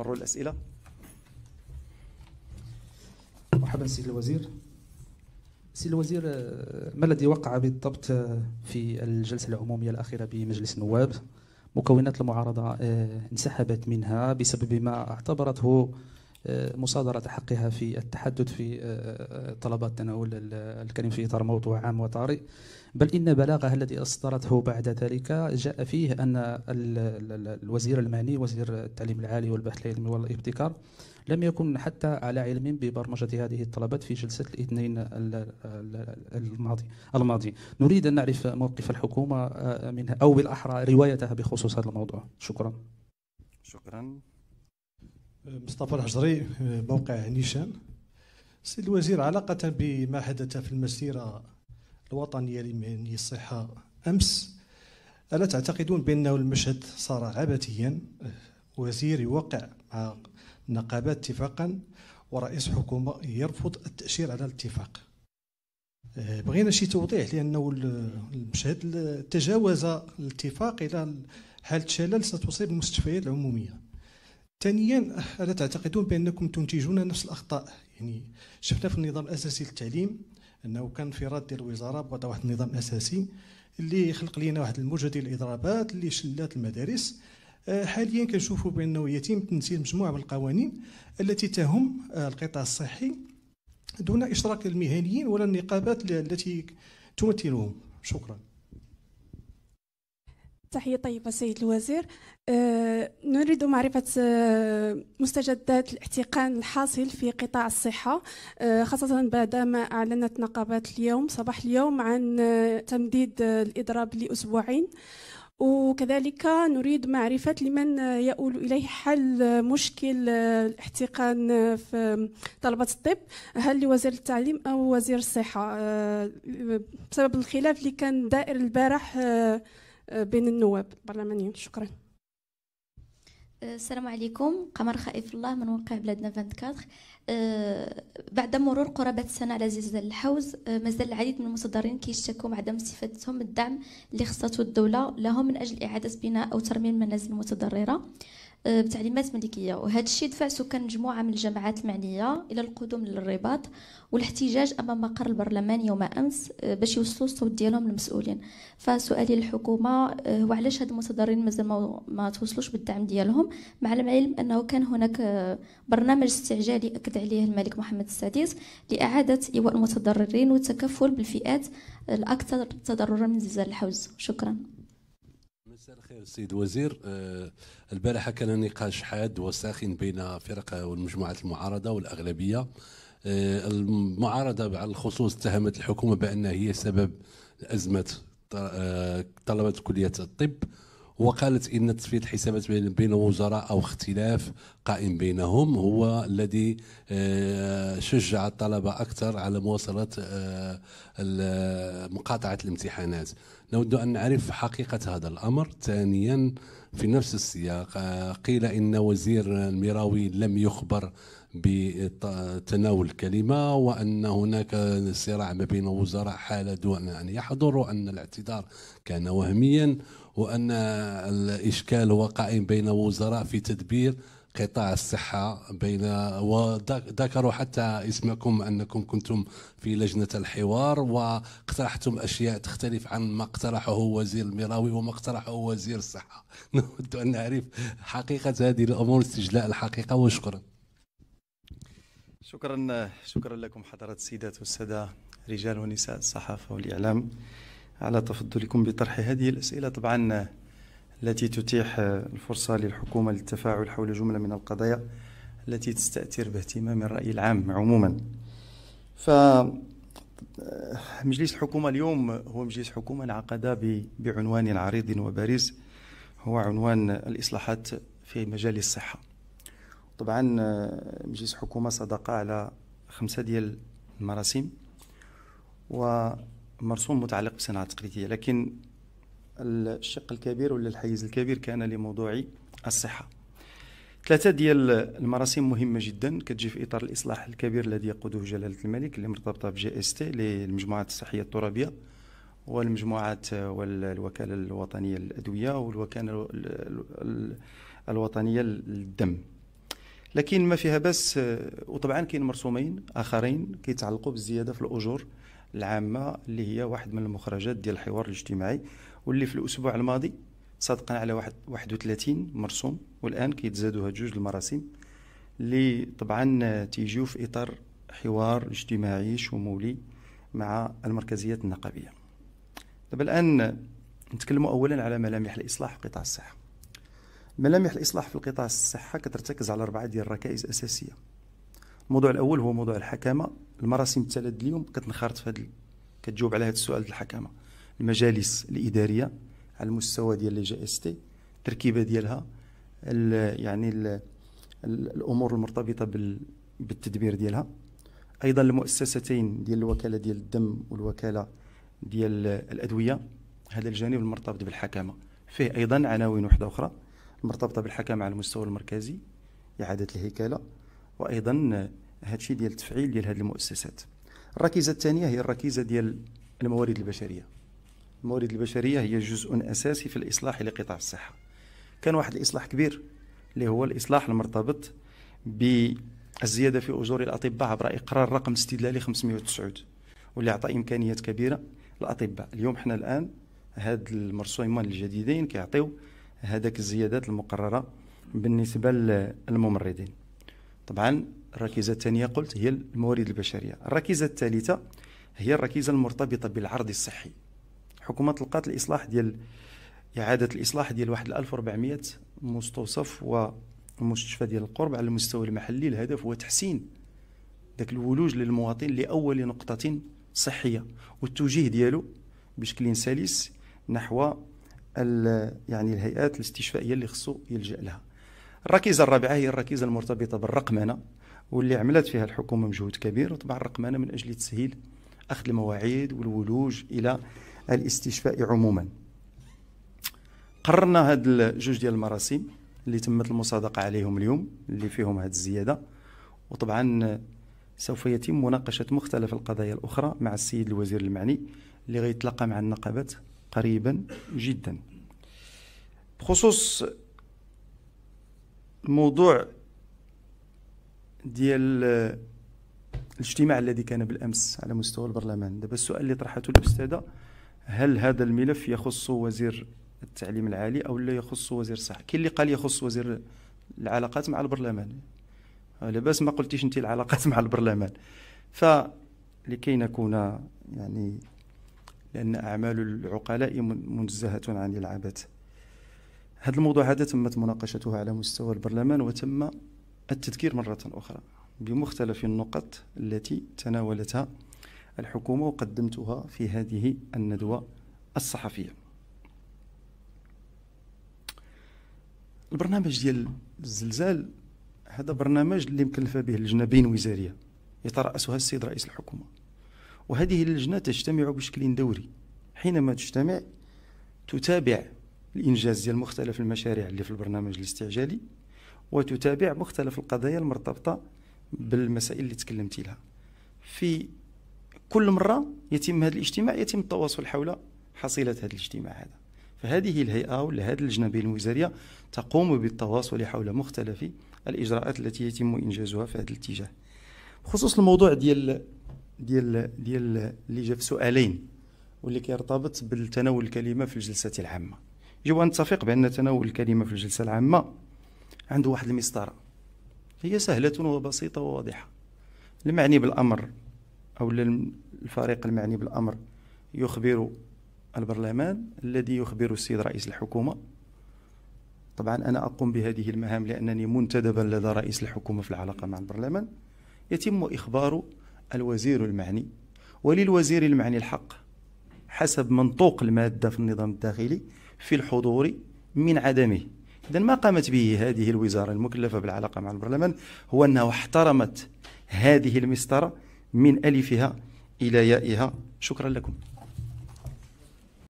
مروا الأسئلة مرحبا سيد الوزير سيد الوزير ما الذي وقع بالضبط في الجلسة العمومية الأخيرة بمجلس النواب مكونات المعارضة آه، انسحبت منها بسبب ما اعتبرته مصادرة حقها في التحدث في آه، آه، طلبات تناول الكريم في إطار موضوع عام وطارئ بل إن بلاغها الذي أصدرته بعد ذلك جاء فيه أن الوزير الماني وزير التعليم العالي والبحث العلمي والابتكار لم يكن حتى على علم ببرمجة هذه الطلبات في جلسة الاثنين الماضي الماضي نريد أن نعرف موقف الحكومة آه، منها أو بالأحرى روايتها بخصوص هذا الموضوع شكرا شكرا مصطفى الحجري موقع نيشان سيد الوزير علاقة بما حدث في المسيرة الوطنية لمهني الصحة أمس ألا تعتقدون بأنه المشهد صار عبثيا وزير يوقع مع نقابات اتفاقا ورئيس حكومة يرفض التأشير على الاتفاق بغينا شي توضيح لأنه المشهد تجاوز الاتفاق إلى حالة شلل ستصيب المستشفيات العمومية ثانيا ألا تعتقدون بأنكم تنتجون نفس الأخطاء يعني شفنا في النظام الأساسي للتعليم أنه كان انفراد ديال الوزارة بوضع واحد النظام أساسي اللي خلق لنا واحد الموجة ديال الإضرابات اللي شلات المدارس آه، حاليا كنشوفوا بانه يتم تنزيل مجموعه من القوانين التي تهم آه، القطاع الصحي دون اشراك المهنيين ولا النقابات التي تمثلهم شكرا تحية طيبة سيد الوزير أه نريد معرفة آه، مستجدات الاحتقان الحاصل في قطاع الصحة أه خاصة بعدما أعلنت نقابات اليوم صباح اليوم عن آه، تمديد آه، الإضراب لأسبوعين وكذلك نريد معرفة لمن يؤول إليه حل مشكل الاحتقان في طلبة الطب هل لوزير التعليم أو وزير الصحة بسبب الخلاف اللي كان دائر البارح آه، بين النواب البرلمانيين شكرا آه، السلام عليكم قمر خائف الله من موقع بلادنا 24 آه، بعد مرور قرابة سنة على زلزال الحوز مازال العديد من المصدرين كيشتكوا مع عدم صفتهم الدعم اللي خصته الدولة لهم من أجل إعادة بناء أو ترميم المنازل المتضررة آه، بتعليمات ملكيه وهذا الشيء دفع سكان مجموعه من الجامعات المعنيه الى القدوم للرباط والاحتجاج امام مقر البرلمان يوم امس آه، باش يوصلوا الصوت ديالهم للمسؤولين فسؤالي للحكومه آه، هو علاش هاد المتضررين مازال ما, ما توصلوش بالدعم ديالهم مع العلم انه كان هناك برنامج استعجالي اكد عليه الملك محمد السادس لاعاده ايواء المتضررين والتكفل بالفئات الاكثر تضررا من زلزال الحوز شكرا مساء الخير السيد وزير آه، البارحة كان نقاش حاد وساخن بين فرق والمجموعة المعارضة والأغلبية آه، المعارضة على الخصوص اتهمت الحكومة بأن هي سبب أزمة آه، طلبة كلية الطب وقالت ان تصفيه الحسابات بين الوزراء او اختلاف قائم بينهم هو الذي شجع الطلبه اكثر على مواصله مقاطعه الامتحانات نود أن نعرف حقيقة هذا الأمر ثانيا في نفس السياق آه، قيل إن وزير المراوي لم يخبر بتناول الكلمة وأن هناك صراع ما بين الوزراء حال دون أن يحضر وأن الاعتذار كان وهميا وأن الإشكال هو قائم بين وزراء في تدبير قطاع الصحة بين وذكروا حتى اسمكم أنكم كنتم في لجنة الحوار واقترحتم أشياء تختلف عن ما اقترحه وزير المراوي وما اقترحه وزير الصحة نود أن نعرف حقيقة هذه الأمور استجلاء الحقيقة وشكرا شكرا شكرا لكم حضرة السيدات والسادة رجال ونساء الصحافة والإعلام على تفضلكم بطرح هذه الأسئلة طبعا التي تتيح الفرصة للحكومة للتفاعل حول جملة من القضايا التي تستأثر باهتمام الرأي العام عموما ف مجلس الحكومة اليوم هو مجلس حكومة انعقد بعنوان عريض وبارز هو عنوان الإصلاحات في مجال الصحة طبعا مجلس حكومة صدق على خمسة ديال المراسم ومرسوم متعلق بصناعة التقليدية لكن الشق الكبير ولا الحيز الكبير كان لموضوع الصحة ثلاثة ديال المراسم مهمة جدا كتجي في إطار الإصلاح الكبير الذي يقوده جلالة الملك اللي مرتبطة بجي اس تي للمجموعات الصحية الترابية والمجموعات والوكالة الوطنية للأدوية والوكالة الوطنية للدم لكن ما فيها بس وطبعا كاين مرسومين اخرين كيتعلقوا بالزياده في الاجور العامه اللي هي واحد من المخرجات ديال الحوار الاجتماعي واللي في الاسبوع الماضي صادقنا على واحد 31 مرسوم والان كيتزادوا هاد جوج المراسم اللي طبعا تيجيو في اطار حوار اجتماعي شمولي مع المركزيات النقابيه دابا الان نتكلموا اولا على ملامح الاصلاح في قطاع الصحه ملامح الاصلاح في القطاع الصحه كترتكز على اربعه ديال الركائز اساسيه الموضوع الاول هو موضوع الحكامه المراسم الثلاث اليوم كتنخرط في هذا كتجاوب على هذا السؤال الحكامه المجالس الاداريه على المستوى ديال لي جي اس تي التركيبه ديالها الـ يعني الـ الامور المرتبطه بالتدبير ديالها ايضا المؤسستين ديال الوكاله ديال الدم والوكاله ديال الادويه هذا الجانب المرتبط بالحكامه فيه ايضا عناوين واحده اخرى المرتبطه بالحكامه على المستوى المركزي اعاده الهيكله وايضا هادشي ديال التفعيل ديال هذه المؤسسات الركيزه الثانيه هي الركيزه ديال الموارد البشريه الموارد البشرية هي جزء أساسي في الإصلاح لقطاع الصحة كان واحد الإصلاح كبير اللي هو الإصلاح المرتبط بالزيادة في أجور الأطباء عبر إقرار رقم استدلالي 509 واللي أعطى إمكانيات كبيرة للأطباء اليوم حنا الآن هاد المرسومين الجديدين كيعطيو هذاك الزيادات المقررة بالنسبة للممرضين طبعا الركيزة الثانية قلت هي الموارد البشرية الركيزة الثالثة هي الركيزة المرتبطة بالعرض الصحي الحكومه تلقات الاصلاح ديال اعاده الاصلاح ديال واحد 1400 مستوصف ومستشفى ديال القرب على المستوى المحلي الهدف هو تحسين ذاك الولوج للمواطن لاول نقطه صحيه والتوجيه ديالو بشكل سلس نحو يعني الهيئات الاستشفائيه اللي خصو يلجا لها الركيزه الرابعه هي الركيزه المرتبطه بالرقمنه واللي عملت فيها الحكومه مجهود كبير وطبعا الرقمنه من اجل تسهيل اخذ المواعيد والولوج الى الاستشفاء عموما قررنا هاد الجوج ديال المراسم اللي تمت المصادقه عليهم اليوم اللي فيهم هاد الزياده وطبعا سوف يتم مناقشه مختلف القضايا الاخرى مع السيد الوزير المعني اللي غيتلاقى مع النقابات قريبا جدا بخصوص الموضوع ديال الاجتماع الذي كان بالامس على مستوى البرلمان دابا السؤال اللي طرحته الاستاذه هل هذا الملف يخص وزير التعليم العالي او لا يخص وزير الصحه كاين اللي قال يخص وزير العلاقات مع البرلمان لاباس ما قلتيش انت العلاقات مع البرلمان فلكي نكون يعني لان اعمال العقلاء منزهه عن العبث هذا الموضوع هذا تمت مناقشته على مستوى البرلمان وتم التذكير مره اخرى بمختلف النقط التي تناولتها الحكومة وقدمتها في هذه الندوة الصحفية البرنامج ديال الزلزال هذا برنامج اللي مكلفة به لجنة بين وزارية يترأسها السيد رئيس الحكومة وهذه اللجنة تجتمع بشكل دوري حينما تجتمع تتابع الإنجاز ديال مختلف المشاريع اللي في البرنامج الاستعجالي وتتابع مختلف القضايا المرتبطة بالمسائل اللي تكلمتي لها في كل مرة يتم هذا الاجتماع يتم التواصل حول حصيلة هذا الاجتماع هذا فهذه الهيئة ولا هذه اللجنة الوزارية تقوم بالتواصل حول مختلف الإجراءات التي يتم إنجازها في هذا الاتجاه بخصوص الموضوع ديال ديال ديال اللي جا في سؤالين واللي كيرتبط بالتناول الكلمة في الجلسة العامة يجب أن نتفق بأن تناول الكلمة في الجلسة العامة عنده واحد المسطرة هي سهلة وبسيطة وواضحة المعني بالأمر أو الفريق المعني بالأمر يخبر البرلمان الذي يخبر السيد رئيس الحكومة طبعا أنا أقوم بهذه المهام لأنني منتدبا لدى رئيس الحكومة في العلاقة مع البرلمان يتم إخبار الوزير المعني وللوزير المعني الحق حسب منطوق المادة في النظام الداخلي في الحضور من عدمه إذا ما قامت به هذه الوزارة المكلفة بالعلاقة مع البرلمان هو أنها احترمت هذه المسطرة من ألفها إلى يائها شكرا لكم